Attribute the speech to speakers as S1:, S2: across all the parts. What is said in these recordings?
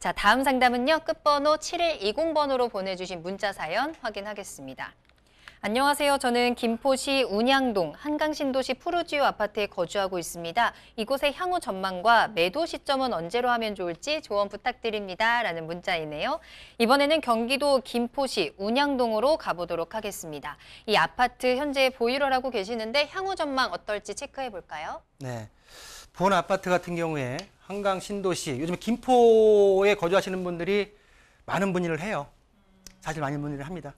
S1: 자, 다음 상담은요. 끝번호 7120번으로 보내주신 문자 사연 확인하겠습니다. 안녕하세요. 저는 김포시 운양동 한강신도시 푸르지오 아파트에 거주하고 있습니다. 이곳의 향후 전망과 매도 시점은 언제로 하면 좋을지 조언 부탁드립니다. 라는 문자이네요. 이번에는 경기도 김포시 운양동으로 가보도록 하겠습니다. 이 아파트 현재 보유를 하고 계시는데 향후 전망 어떨지 체크해 볼까요?
S2: 네. 본 아파트 같은 경우에 한강 신도시 요즘 김포에 거주하시는 분들이 많은 분의를 해요. 사실 많은 분의를 합니다.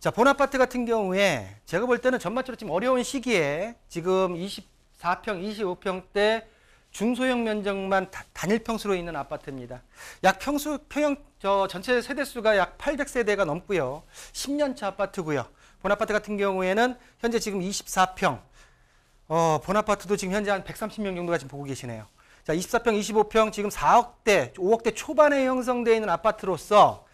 S2: 자, 본아파트 같은 경우에 제가 볼 때는 전반적으로 지금 어려운 시기에 지금 24평, 25평대 중소형 면적만 다, 단일 평수로 있는 아파트입니다. 약 평수 평형 저 전체 세대 수가 약 800세대가 넘고요. 10년차 아파트고요. 본아파트 같은 경우에는 현재 지금 24평. 어, 본아파트도 지금 현재 한 130명 정도가 지금 보고 계시네요. 자, 24평, 25평 지금 4억대, 5억대 초반에 형성되어 있는 아파트로서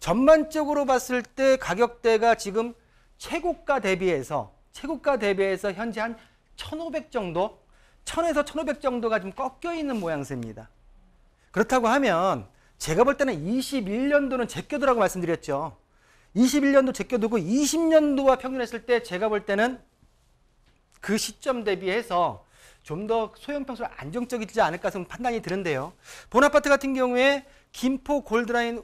S2: 전반적으로 봤을 때 가격대가 지금 최고가 대비해서 최고가 대비해서 현재 한 1,500 정도, 1,000에서 1,500 정도가 좀 꺾여 있는 모양새입니다. 그렇다고 하면 제가 볼 때는 21년도는 제껴두라고 말씀드렸죠. 21년도 제껴두고 20년도와 평균했을 때 제가 볼 때는 그 시점 대비해서 좀더 소형평수로 안정적이지 않을까 하 판단이 드는데요. 본아파트 같은 경우에 김포 골드라인의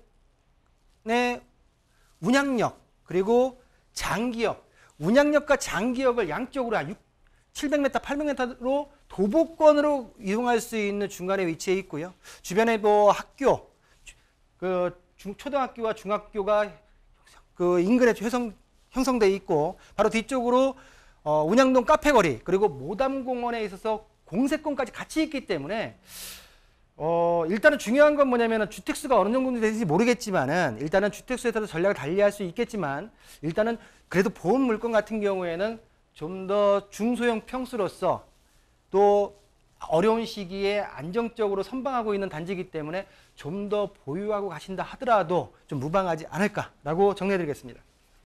S2: 운양역 그리고 장기역 운양역과 장기역을 양쪽으로 한 6, 700m, 800m로 도보권으로 이용할 수 있는 중간에 위치해 있고요. 주변에 뭐 학교, 그 중, 초등학교와 중학교가 그 인근에 형성, 형성돼 있고 바로 뒤쪽으로 어, 운양동 카페거리 그리고 모담공원에 있어서 공세권까지 같이 있기 때문에 어, 일단은 중요한 건 뭐냐면 주택수가 어느 정도 되는지 모르겠지만은 일단은 주택수에 따라 전략을 달리할 수 있겠지만 일단은 그래도 보험 물건 같은 경우에는 좀 더 중소형 평수로서 또 어려운 시기에 안정적으로 선방하고 있는 단지이기 때문에 좀 더 보유하고 가신다 하더라도 좀 무방하지 않을까라고 정리해드리겠습니다.